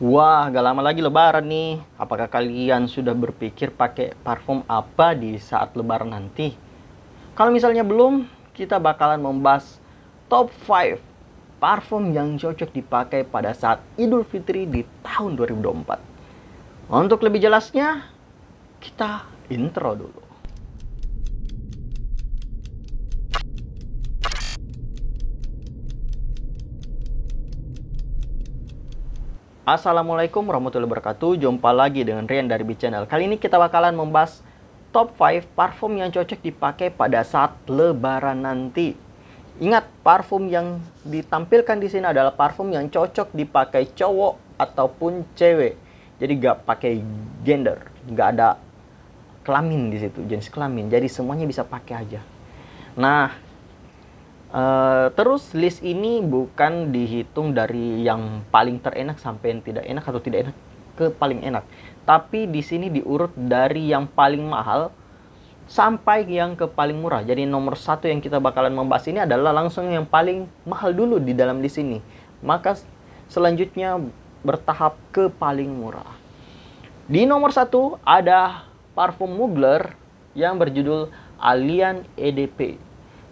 Wah, gak lama lagi lebaran nih. Apakah kalian sudah berpikir pakai parfum apa di saat lebaran nanti? Kalau misalnya belum, kita bakalan membahas top 5 parfum yang cocok dipakai pada saat Idul Fitri di tahun 2024. Untuk lebih jelasnya, kita intro dulu. Assalamualaikum warahmatullahi wabarakatuh Jumpa lagi dengan Rian dari B-Channel Kali ini kita bakalan membahas top 5 parfum yang cocok dipakai pada saat lebaran nanti Ingat parfum yang ditampilkan di sini adalah parfum yang cocok dipakai cowok ataupun cewek Jadi gak pakai gender, gak ada kelamin di situ, jenis kelamin Jadi semuanya bisa pakai aja Nah Eh, terus list ini bukan dihitung dari yang paling terenak sampai yang tidak enak atau tidak enak ke paling enak, tapi di sini diurut dari yang paling mahal sampai yang ke paling murah. Jadi nomor satu yang kita bakalan membahas ini adalah langsung yang paling mahal dulu di dalam list ini. Maka selanjutnya bertahap ke paling murah. Di nomor satu ada parfum Mugler yang berjudul Alien EDP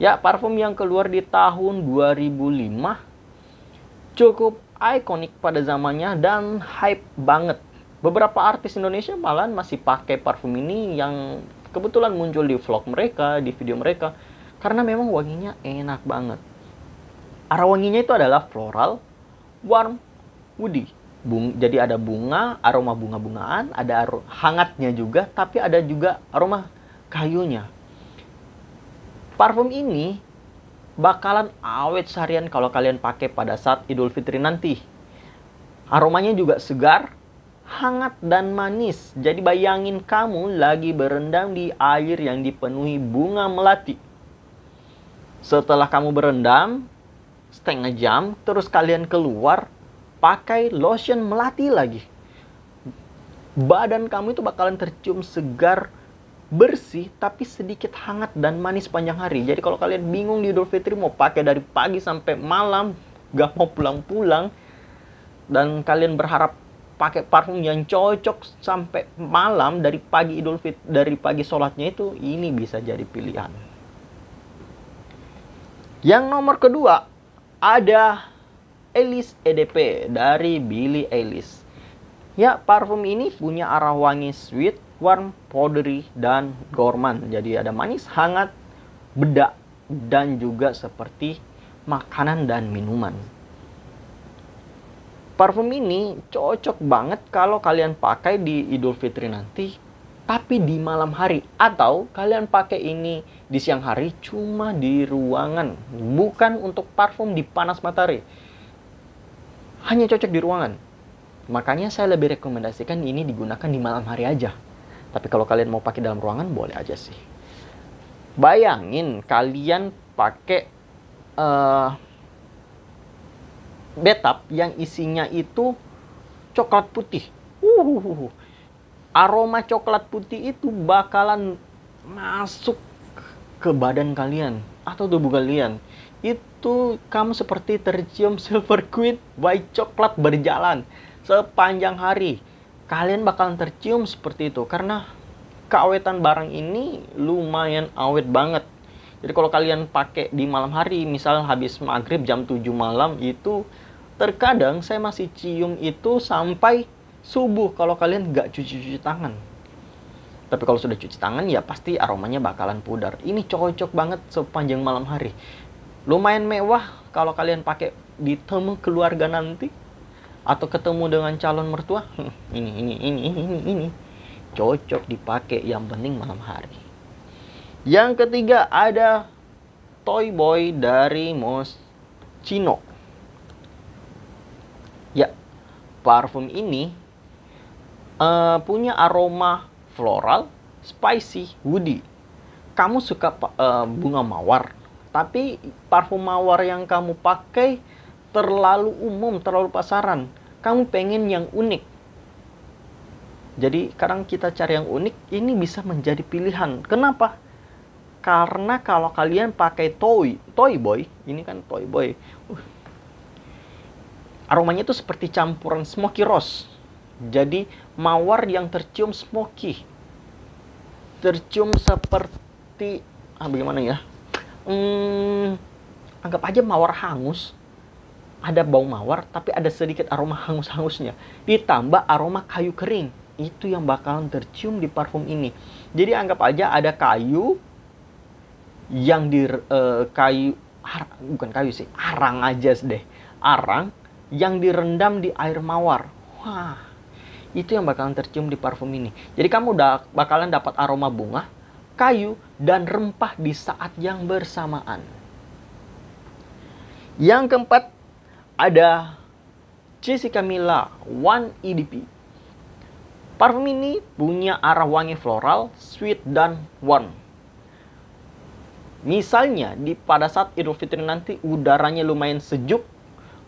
Ya, parfum yang keluar di tahun 2005 cukup ikonik pada zamannya dan hype banget. Beberapa artis Indonesia malah masih pakai parfum ini yang kebetulan muncul di vlog mereka, di video mereka karena memang wanginya enak banget. Arah wanginya itu adalah floral, warm, woody. Bung, jadi ada bunga, aroma bunga-bungaan, ada hangatnya juga, tapi ada juga aroma kayunya Parfum ini bakalan awet seharian kalau kalian pakai pada saat Idul Fitri nanti. Aromanya juga segar, hangat dan manis. Jadi bayangin kamu lagi berendam di air yang dipenuhi bunga melati. Setelah kamu berendam setengah jam, terus kalian keluar pakai lotion melati lagi. Badan kamu itu bakalan tercium segar bersih tapi sedikit hangat dan manis panjang hari. Jadi kalau kalian bingung di Idul Fitri mau pakai dari pagi sampai malam, gak mau pulang-pulang dan kalian berharap pakai parfum yang cocok sampai malam dari pagi Idul Fit dari pagi sholatnya itu ini bisa jadi pilihan. Yang nomor kedua ada Elis EDP dari Billy elise Ya, parfum ini punya arah wangi sweet warm, powdery, dan Gorman. Jadi ada manis, hangat, bedak, dan juga seperti makanan dan minuman. Parfum ini cocok banget kalau kalian pakai di Idul Fitri nanti, tapi di malam hari. Atau kalian pakai ini di siang hari cuma di ruangan, bukan untuk parfum di panas matahari. Hanya cocok di ruangan. Makanya saya lebih rekomendasikan ini digunakan di malam hari aja. Tapi kalau kalian mau pakai dalam ruangan boleh aja sih. Bayangin kalian pakai uh, bathtub yang isinya itu coklat putih. Uh, aroma coklat putih itu bakalan masuk ke badan kalian atau tubuh kalian. Itu kamu seperti tercium silver queen by coklat berjalan sepanjang hari kalian bakalan tercium seperti itu karena keawetan barang ini lumayan awet banget. Jadi kalau kalian pakai di malam hari, misal habis maghrib jam 7 malam itu terkadang saya masih cium itu sampai subuh kalau kalian nggak cuci-cuci tangan. Tapi kalau sudah cuci tangan ya pasti aromanya bakalan pudar. Ini cocok banget sepanjang malam hari. Lumayan mewah kalau kalian pakai di temu keluarga nanti atau ketemu dengan calon mertua ini ini ini ini ini cocok dipakai yang penting malam hari yang ketiga ada toy boy dari mos cino ya parfum ini uh, punya aroma floral spicy woody kamu suka uh, bunga mawar tapi parfum mawar yang kamu pakai terlalu umum, terlalu pasaran. Kamu pengen yang unik. Jadi sekarang kita cari yang unik, ini bisa menjadi pilihan. Kenapa? Karena kalau kalian pakai toy, toy boy, ini kan toy boy. Uh, aromanya itu seperti campuran smoky rose. Jadi mawar yang tercium smoky. Tercium seperti ah bagaimana ya? Hmm, anggap aja mawar hangus ada bau mawar tapi ada sedikit aroma hangus-hangusnya ditambah aroma kayu kering itu yang bakalan tercium di parfum ini jadi anggap aja ada kayu yang di uh, kayu ar, bukan kayu sih arang aja deh arang yang direndam di air mawar wah itu yang bakalan tercium di parfum ini jadi kamu udah bakalan dapat aroma bunga kayu dan rempah di saat yang bersamaan yang keempat ada Jessica Mila One EDP. Parfum ini punya arah wangi floral, sweet, dan warm. Misalnya, di pada saat Idul Fitri nanti udaranya lumayan sejuk,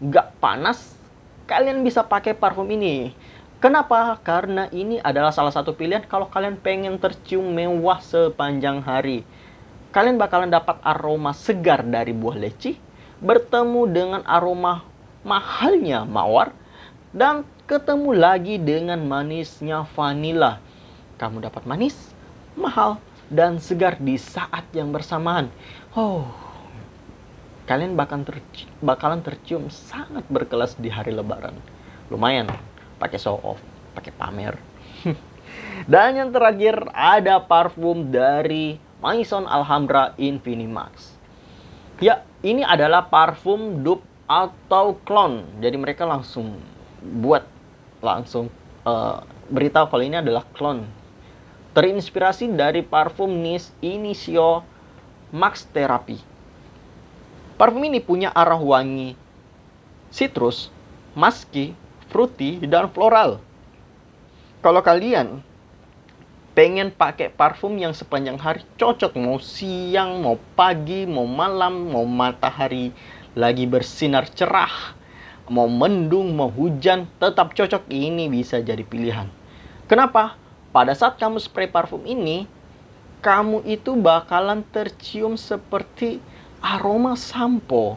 gak panas, kalian bisa pakai parfum ini. Kenapa? Karena ini adalah salah satu pilihan kalau kalian pengen tercium mewah sepanjang hari. Kalian bakalan dapat aroma segar dari buah leci bertemu dengan aroma mahalnya mawar, dan ketemu lagi dengan manisnya vanila. Kamu dapat manis, mahal, dan segar di saat yang bersamaan. Oh, kalian bahkan bakalan tercium sangat berkelas di hari lebaran. Lumayan, pakai show off, pakai pamer. dan yang terakhir ada parfum dari Maison Alhambra Infinimax. Ya, ini adalah parfum dupe atau klon, Jadi mereka langsung buat langsung uh, eh, berita kalau ini adalah klon Terinspirasi dari parfum Nice Inicio Max Therapy. Parfum ini punya arah wangi citrus, musky, fruity, dan floral. Kalau kalian pengen pakai parfum yang sepanjang hari cocok mau siang, mau pagi, mau malam, mau matahari lagi bersinar cerah, mau mendung, mau hujan, tetap cocok ini bisa jadi pilihan. Kenapa? Pada saat kamu spray parfum ini, kamu itu bakalan tercium seperti aroma sampo.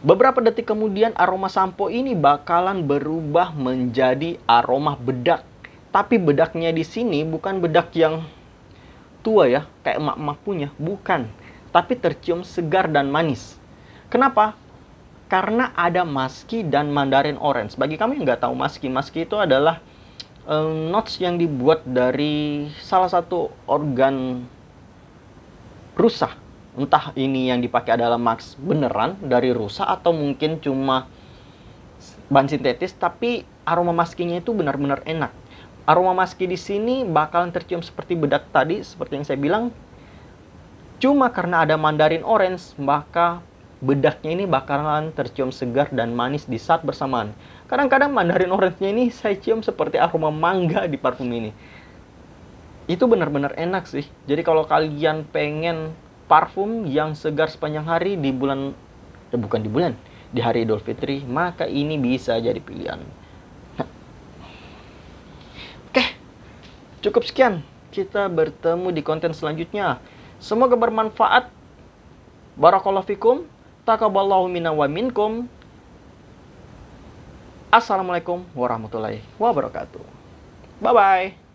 Beberapa detik kemudian aroma sampo ini bakalan berubah menjadi aroma bedak. Tapi bedaknya di sini bukan bedak yang tua ya, kayak emak-emak punya, bukan. Tapi tercium segar dan manis. Kenapa? Karena ada maski dan Mandarin Orange. Bagi kami yang nggak tahu maski, maski itu adalah um, notes yang dibuat dari salah satu organ rusa. Entah ini yang dipakai adalah max beneran dari rusa atau mungkin cuma bahan sintetis, tapi aroma maskinya itu benar-benar enak. Aroma maski di sini bakalan tercium seperti bedak tadi, seperti yang saya bilang. Cuma karena ada mandarin orange, maka Bedaknya ini bakalan tercium segar dan manis di saat bersamaan. Kadang-kadang mandarin orange-nya ini saya cium seperti aroma mangga di parfum ini. Itu benar-benar enak sih. Jadi kalau kalian pengen parfum yang segar sepanjang hari di bulan ya bukan di bulan, di hari Idul Fitri, maka ini bisa jadi pilihan. Oke. Cukup sekian. Kita bertemu di konten selanjutnya. Semoga bermanfaat. Barakallahu fikum taqaballahu minna wa minkum. Assalamualaikum warahmatullahi wabarakatuh. Bye-bye.